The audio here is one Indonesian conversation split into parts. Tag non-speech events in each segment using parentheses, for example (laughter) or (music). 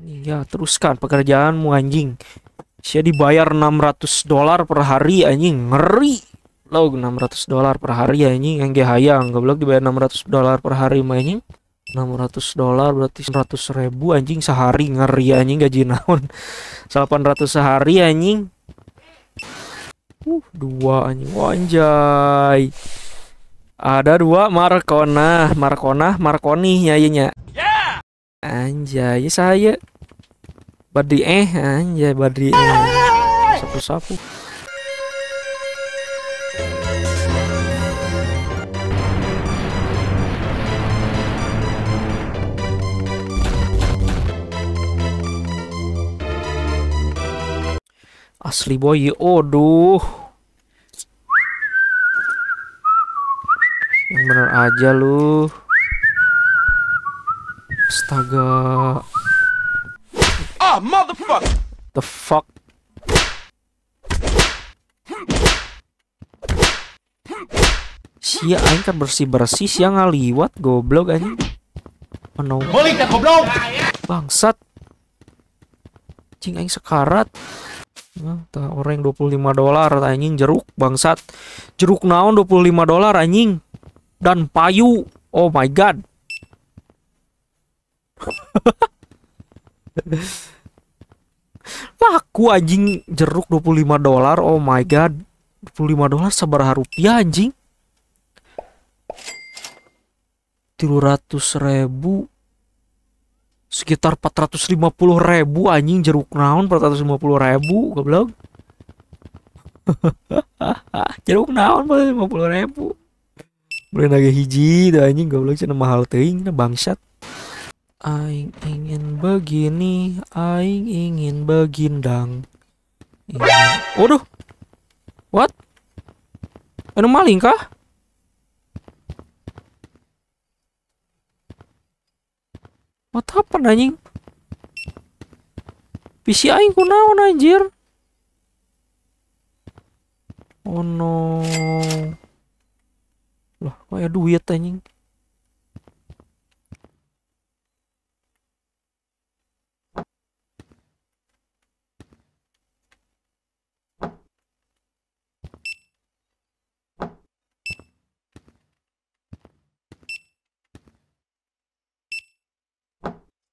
Iya, teruskan pekerjaanmu anjing. Saya dibayar 600 dolar per hari anjing, ngeri. Lo 600 dolar per hari anjing, yang gak hayang goblok dibayar 600 dolar per hari mah anjing. 600 dolar berarti 100 ribu anjing sehari ngeri anjing gaji naon 800 (laughs) sehari anjing uh dua anjing wanjay. ada dua Markona Markona Markoni iya, nyanyinya Anjay, saya Badri eh anjay Badri eh. Sapu-sapu. Asli boy, aduh. Yang bener aja lu. Astaga. Ah, motherfucker. The fuck. Sia aing kan bersih-bersih siang ngaliwat goblok anjing. Mana? Oh, no. goblok. Bangsat. Cing aing sekarat. Nah, orang 25 dolar anjing jeruk bangsat. Jeruk naon 25 dolar anjing. Dan payu. Oh my god laku anjing jeruk 25 dolar oh my god 25 dolar seberapa rupiah anjing 300 ribu sekitar 450 ribu anjing jeruk naon 450 ribu goblok (laughs) jeruk naon 450 ribu beli naga hiji tuh anjing goblok cenah mahal teuing bangsat Aing ingin begini, aing ingin begindang. Iya. Waduh. What? Ada anu maling kah? What happened anjing? PC aing kunaon anjir? Oh no. Lah, ada ya duit anjing.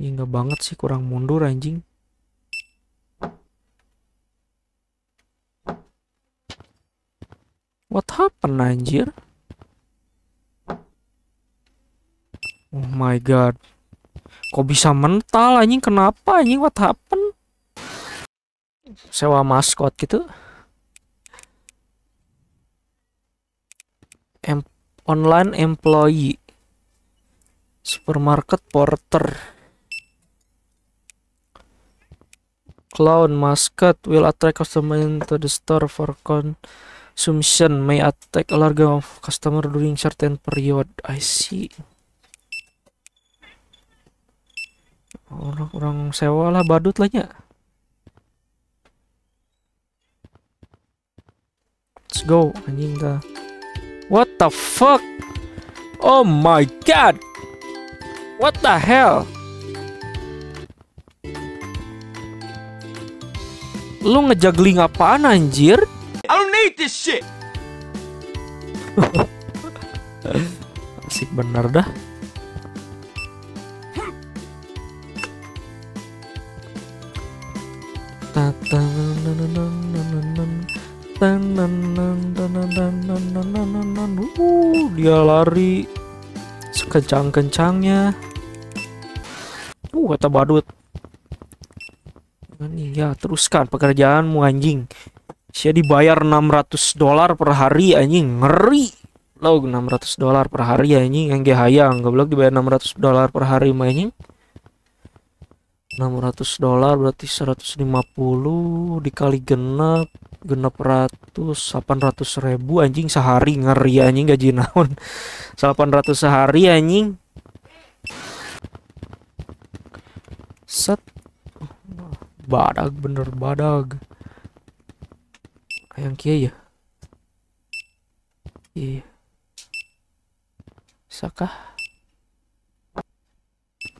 Ih, nggak banget sih, kurang mundur anjing. What happen anjir? Oh my god. Kok bisa mental anjing? Kenapa anjing? What happened? Sewa maskot gitu. Em online employee. Supermarket porter. clown mascot will attract customer into the store for consumption may attract a large of customer during certain period. I see. Orang-orang sewa lah badut lah ya. Let's go anjing dah. What the fuck? Oh my god. What the hell? Lu ngejagling apaan anjir? I don't need this shit. (laughs) Asik bener dah. Uh, dia lari sekencang-kencangnya. Uh, kata badut. Ya, teruskan pekerjaanmu anjing. Saya dibayar 600 dolar per hari anjing, ngeri. Lo 600 dolar per hari anjing yang gak gak goblok dibayar 600 dolar per hari mah anjing. 600 dolar berarti 150 dikali genap genap ratus 800 ribu anjing sehari ngeri anjing gaji naon 800 (laughs) sehari anjing set badag bener badag yang kia ya iya bisakah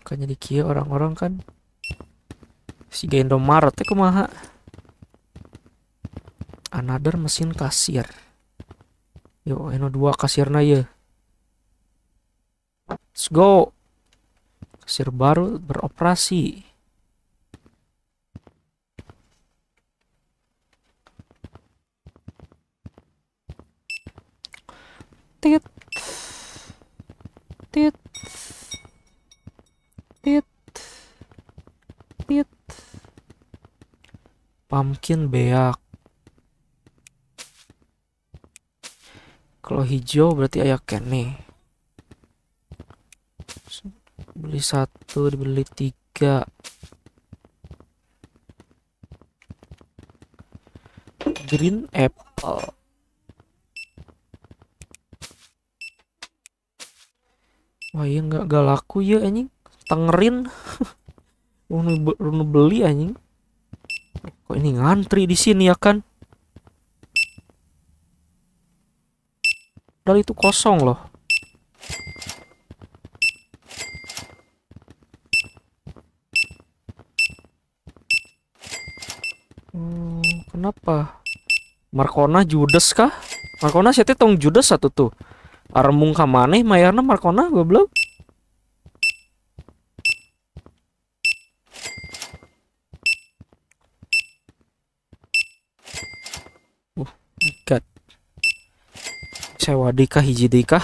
bukannya di kia orang-orang kan si Gendo Maret ya kumaha another mesin kasir yo eno dua kasirna ya let's go kasir baru beroperasi tit tit tit tit pumpkin beak kalau hijau berarti ken nih beli satu dibeli tiga green apple wah iya nggak gak laku ya anjing tengerin (laughs) Runu beli anjing kok ini ngantri di sini ya kan padahal itu kosong loh hmm, kenapa Markona judes kah? Markona siapa tong judes satu tuh Armung kamaneh mayarna markona goblok. Uh, my god. Sewa dikah hiji dikah.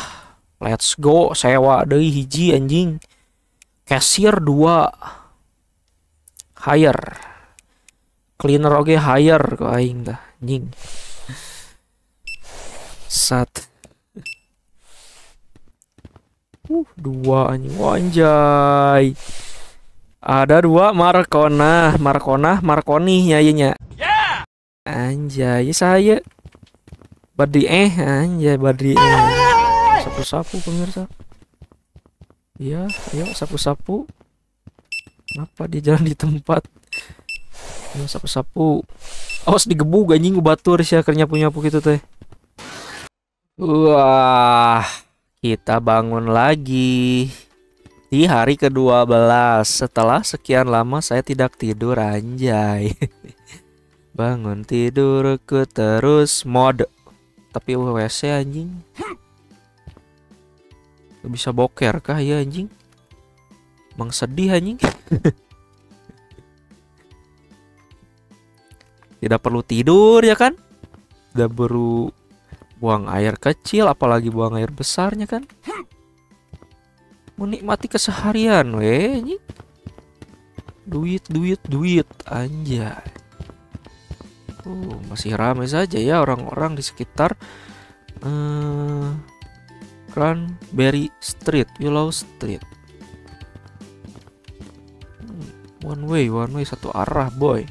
Let's go, sewa deui hiji anjing. kasir dua Hire. Cleaner oge hire ku aing dah anjing. Sat. Uh, dua anjing. wanjai. anjay. Ada dua Markona, Markona, Marconi ya iya, iya. Anjay, saya Badri eh anjay Badri eh. Sapu-sapu pemirsa. Iya, ayo iya, sapu-sapu. Kenapa dia jalan di tempat? Ayo iya, sapu-sapu. Awas digebuk anjing batur sih akhirnya punya aku gitu teh. Wah. Kita bangun lagi di hari ke-12 setelah sekian lama saya tidak tidur anjay. (laughs) Bangun tidur ke terus mode. Tapi WC anjing. Gak bisa boker kah ya anjing? Emang sedih anjing. (laughs) tidak perlu tidur ya kan? Udah perlu buang air kecil apalagi buang air besarnya kan menikmati keseharian weh ini duit duit duit aja. uh, masih ramai saja ya orang-orang di sekitar uh, Cranberry Street Willow Street hmm, one way one way satu arah boy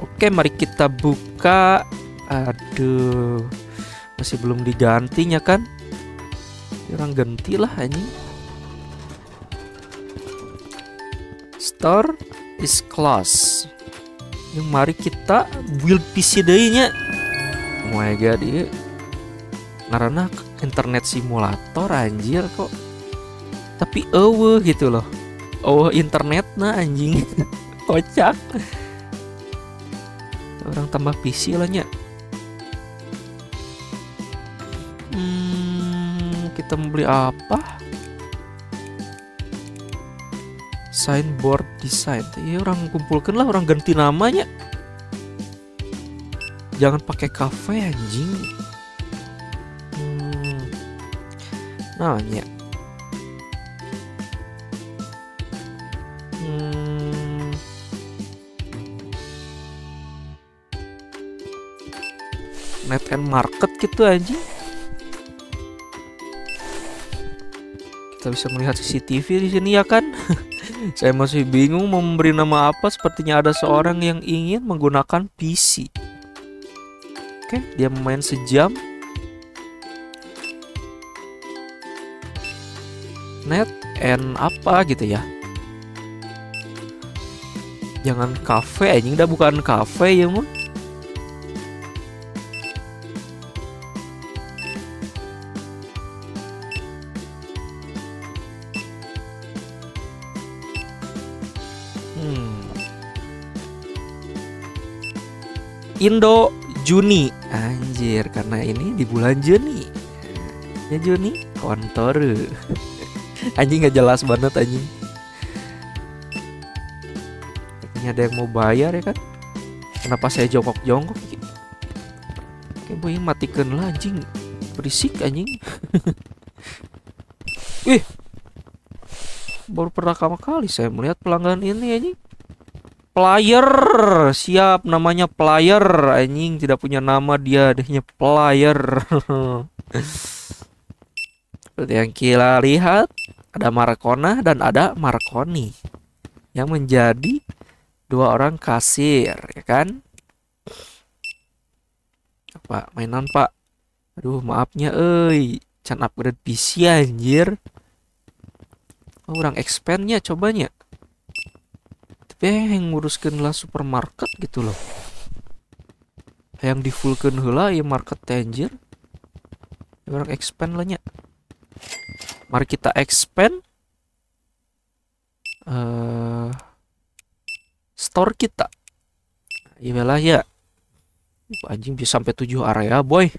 Oke mari kita buka Aduh, masih belum digantinya kan? Kurang ya, ganti lah ini. Store is close Yang mari kita build PC nya Oh my god, iya. Karena internet simulator anjir kok. Tapi oh, gitu loh. Oh internet nah anjing. (laughs) Kocak. Orang tambah PC lah nyak beli apa signboard design Iya orang kumpulkan lah orang ganti namanya jangan pakai kafe anjing hmm. nanya hmm. net and market gitu anjing bisa melihat CCTV di sini ya kan? (laughs) Saya masih bingung memberi nama apa. Sepertinya ada seorang yang ingin menggunakan PC. Oke, dia main sejam. Net and apa gitu ya? Jangan kafe, ini udah bukan kafe ya, mon? Indo Juni anjir karena ini di bulan Juni ya Juni kontor (laughs) anjing nggak jelas banget anjing ini ada yang mau bayar ya kan kenapa saya jongkok-jongkok kayak boy matikan lah anjing berisik anjing Wih, (laughs) baru pertama kali saya melihat pelanggan ini anjing Player siap namanya player anjing tidak punya nama dia adanya player (laughs) seperti yang kita lihat ada Marcona dan ada Marconi yang menjadi dua orang kasir ya kan apa mainan pak aduh maafnya eh can upgrade PC anjir orang oh, expandnya cobanya Beh yang nguruskan lah supermarket gitu loh yang di fullkan hula ya market Tanger, orang expand lah nya mari kita expand uh, store kita iyalah ya anjing bisa sampai 7 area boy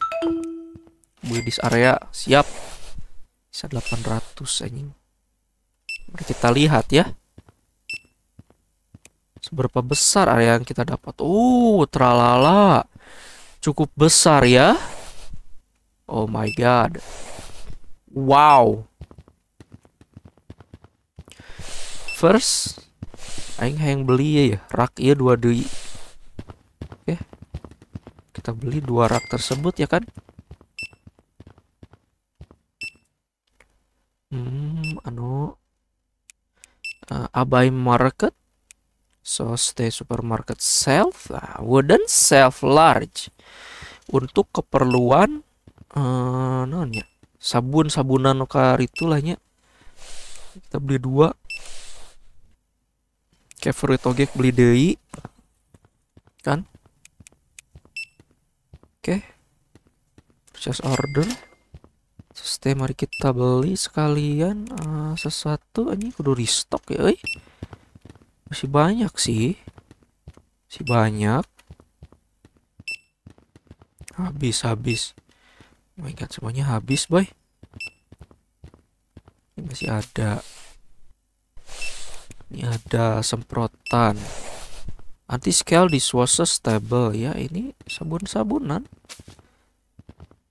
boy area siap bisa 800 anjing mari kita lihat ya Seberapa besar area yang kita dapat? Oh, tralala. Cukup besar ya. Oh my god. Wow. First, aing hayang beli ya, ya. rak ya dua deui. Oke. Kita beli dua rak tersebut ya kan? Hmm, anu uh, Abai Market So stay supermarket self nah, wooden self large untuk keperluan uh, ya sabun sabunan kar itu kita beli dua kayak togek beli dei kan oke okay. purchase order stay mari kita beli sekalian uh, sesuatu ini kudu restock ya oi. Masih banyak sih. Masih banyak. Habis, habis. Oh my god, semuanya habis, boy. Ini masih ada. Ini ada semprotan. Anti-scale dishwasher stable ya. Ini sabun-sabunan.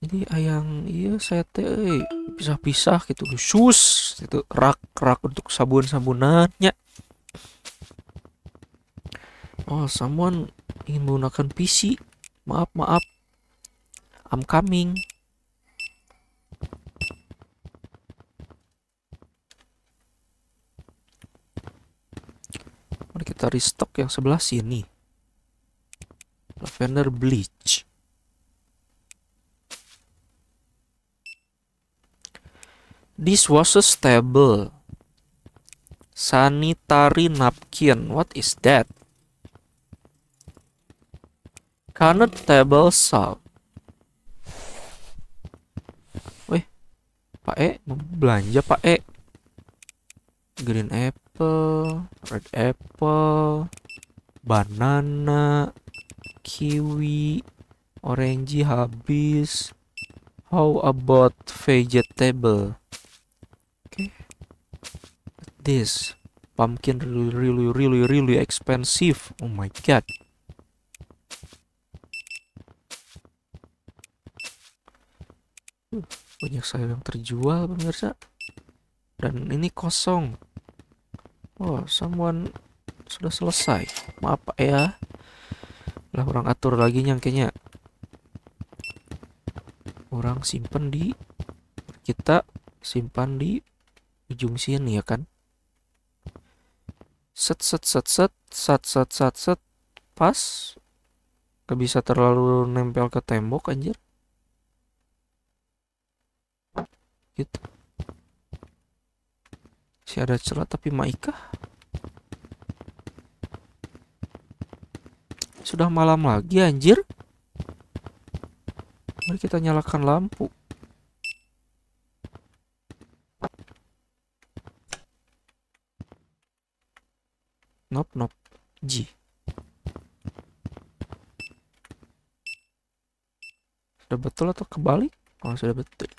Ini ayang iya saya teh pisah-pisah gitu. khusus itu rak-rak untuk sabun-sabunannya. Oh, someone ingin menggunakan PC. Maaf, maaf. I'm coming. Mari kita restock yang sebelah sini. Lavender bleach. This was a stable sanitary napkin. What is that? Cannot table saw. Wih, Pak E mau belanja Pak E. Green apple, red apple, banana, kiwi, orange habis. How about vegetable? Okay. This pumpkin really really really really expensive. Oh my god. Uh, banyak sayur yang terjual pemirsa dan ini kosong oh someone sudah selesai maaf pak ya lah orang atur lagi nyangkanya orang simpan di kita simpan di ujung sini ya kan set set set set set set set set pas gak bisa terlalu nempel ke tembok anjir sedikit gitu. si ada celah tapi Maika sudah malam lagi anjir mari kita nyalakan lampu nop nop G sudah betul atau kebalik? Oh sudah betul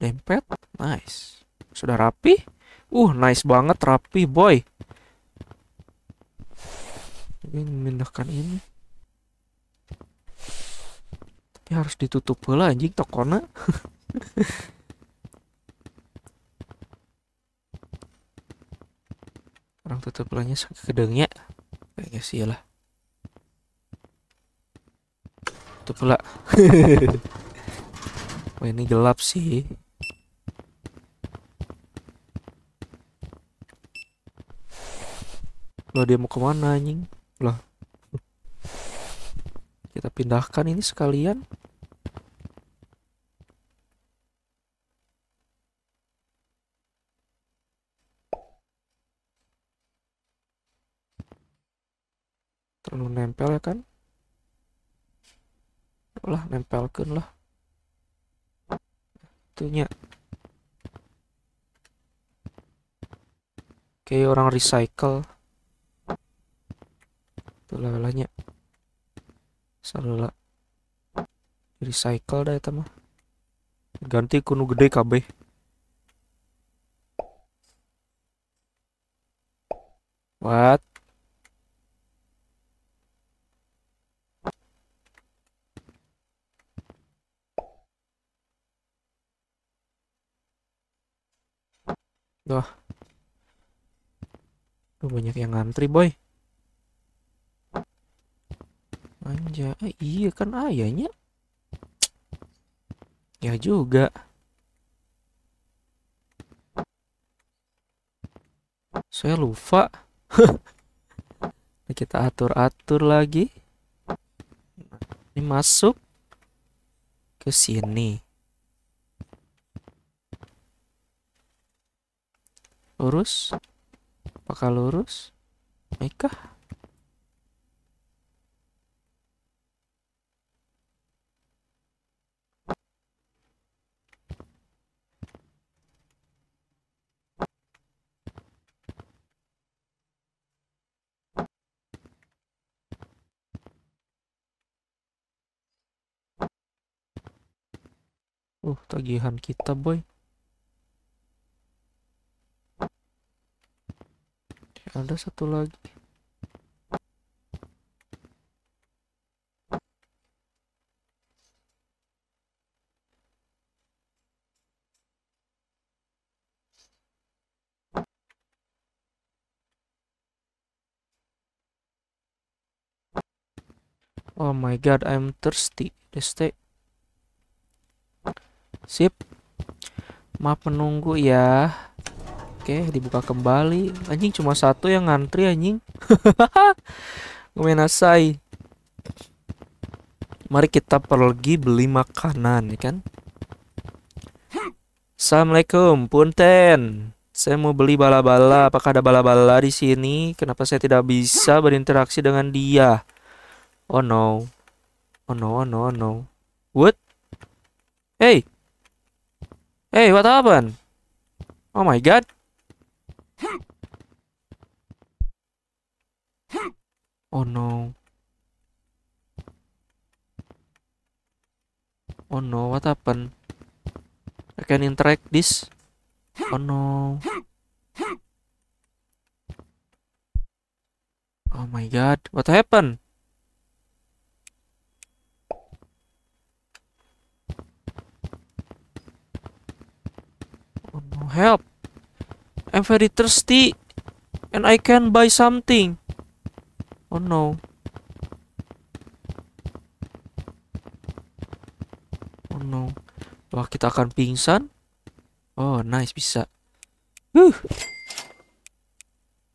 Dempet. Nice. Sudah rapi. Uh, nice banget rapi, boy. Ini memindahkan ini. Tapi harus ditutup pula anjing tokona. (laughs) Orang tutup sakit kedengnya. Kayaknya sih ya lah. Tutup pula. (laughs) Wah, ini gelap sih. Loh dia mau kemana anjing? Lah. Kita pindahkan ini sekalian. Terlalu nempel ya kan? Lah nempelkan lah. Itunya. Oke, orang recycle. Salah recycle dah itu mah ganti kuno gede KB what Wah, Tuh banyak yang ngantri boy. ya iya kan ayahnya ya juga saya lupa (laughs) kita atur-atur lagi ini masuk ke sini lurus apakah lurus baiklah tagihan kita boy ada satu lagi Oh my god, I'm thirsty. let's stay Sip. Maaf menunggu ya. Oke, dibuka kembali. Anjing cuma satu yang ngantri anjing. Gomenasai. (laughs) Mari kita pergi beli makanan, ya kan? Assalamualaikum, punten. Saya mau beli bala-bala. Apakah ada bala-bala di sini? Kenapa saya tidak bisa berinteraksi dengan dia? Oh no. Oh no, oh no, oh no. What? Hey, Hey, what happened? Oh my god. Oh no. Oh no, what happened? I can interact this. Oh no. Oh my god, what happened? I'm very thirsty and I can buy something. Oh no. Oh no. Wah, kita akan pingsan. Oh, nice bisa. Huh.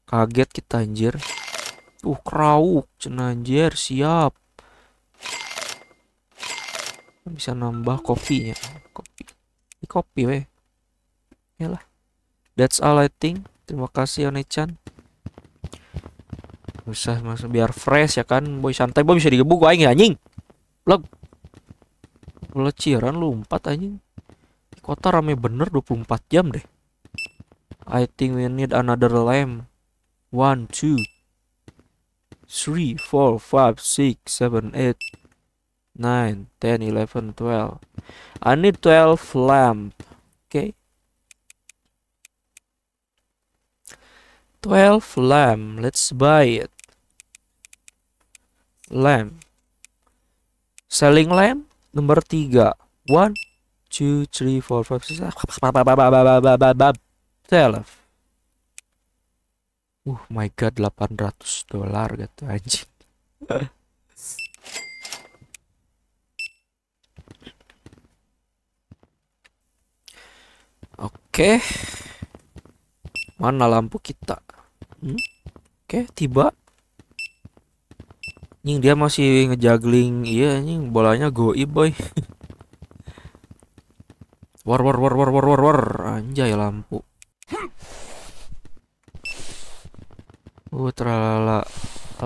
Kaget kita anjir. Uh, krauk cenanjir, siap. Bisa nambah kopinya. Kopi. Ini kopi weh. Yalah. That's all I think. Terima kasih Onechan. Usah masuk biar fresh ya kan. Boy santai, boy bisa digebuk aing ya, anjing. Blok. Bola ciaran lompat anjing. Kota rame bener 24 jam deh. I think we need another lamp. One, two, three, four, five, six, seven, eight, nine, ten, eleven, twelve. I need twelve lamp. Okay. 12 lamb. Let's buy it. Lamb. Selling lamb nomor 3. 1 2 3 4 5 6 7 Uh my god 800 dolar gitu anjing. (laughs) Oke. Okay. Mana lampu kita? Hmm? Oke, okay, tiba. Nying dia masih ngejagling, iya nying bolanya goib boy. (laughs) war war war war war war war, anjay lampu. oh terlalu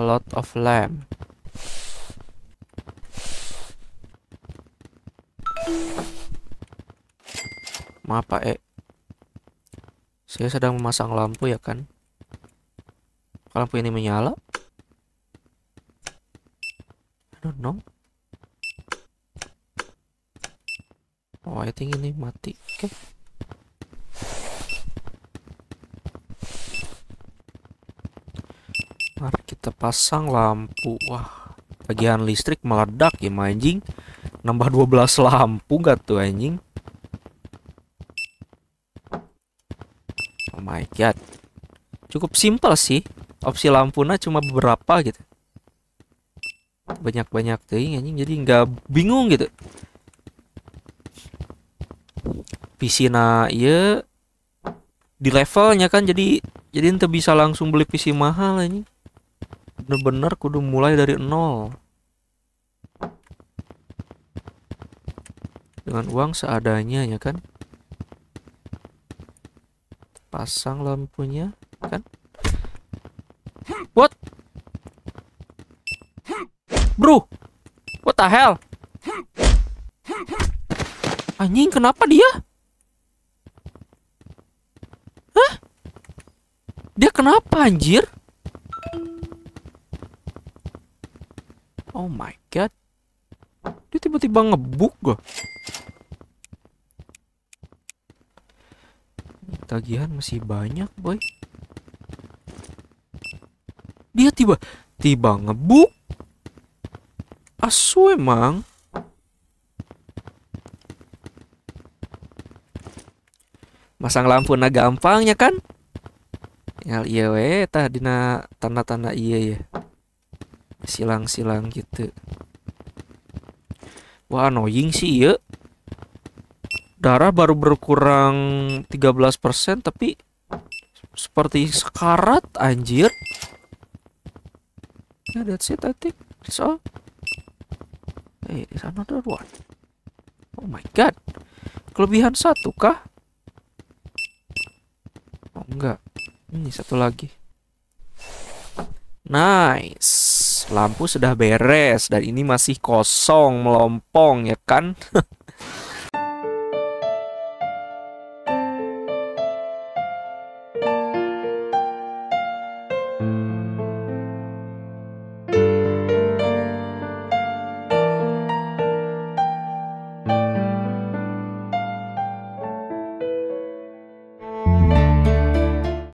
a lot of lamp. Maaf pak, eh. Saya sedang memasang lampu ya kan. Lampu ini menyala. I don't know. Oh, I think ini mati. Oke. Okay. Mari kita pasang lampu. Wah, bagian listrik meledak ya, anjing. Nambah 12 lampu gak tuh anjing? Oh my god. Cukup simpel sih opsi lampunya cuma beberapa gitu banyak-banyak ting anjing jadi nggak bingung gitu na iya di levelnya kan jadi jadi ente bisa langsung beli PC mahal ini. bener-bener kudu mulai dari nol dengan uang seadanya ya kan pasang lampunya kan What? Bro, what the hell? Anjing, kenapa dia? Hah? Dia kenapa anjir? Oh my god. Dia tiba-tiba ngebuk gue. Tagihan masih banyak, boy tiba-tiba ngebuk. Asu emang. Masang lampu nah gampangnya kan? Ngal iya we tah na tanda-tanda iya ya. Silang-silang gitu. Wah annoying sih ya Darah baru berkurang 13% tapi seperti sekarat anjir. Yeah, that's it, I think. That's all. Hey, there's another one. Oh my god. Kelebihan satu kah? Oh enggak. Ini satu lagi. Nice. Lampu sudah beres dan ini masih kosong melompong ya kan? (laughs)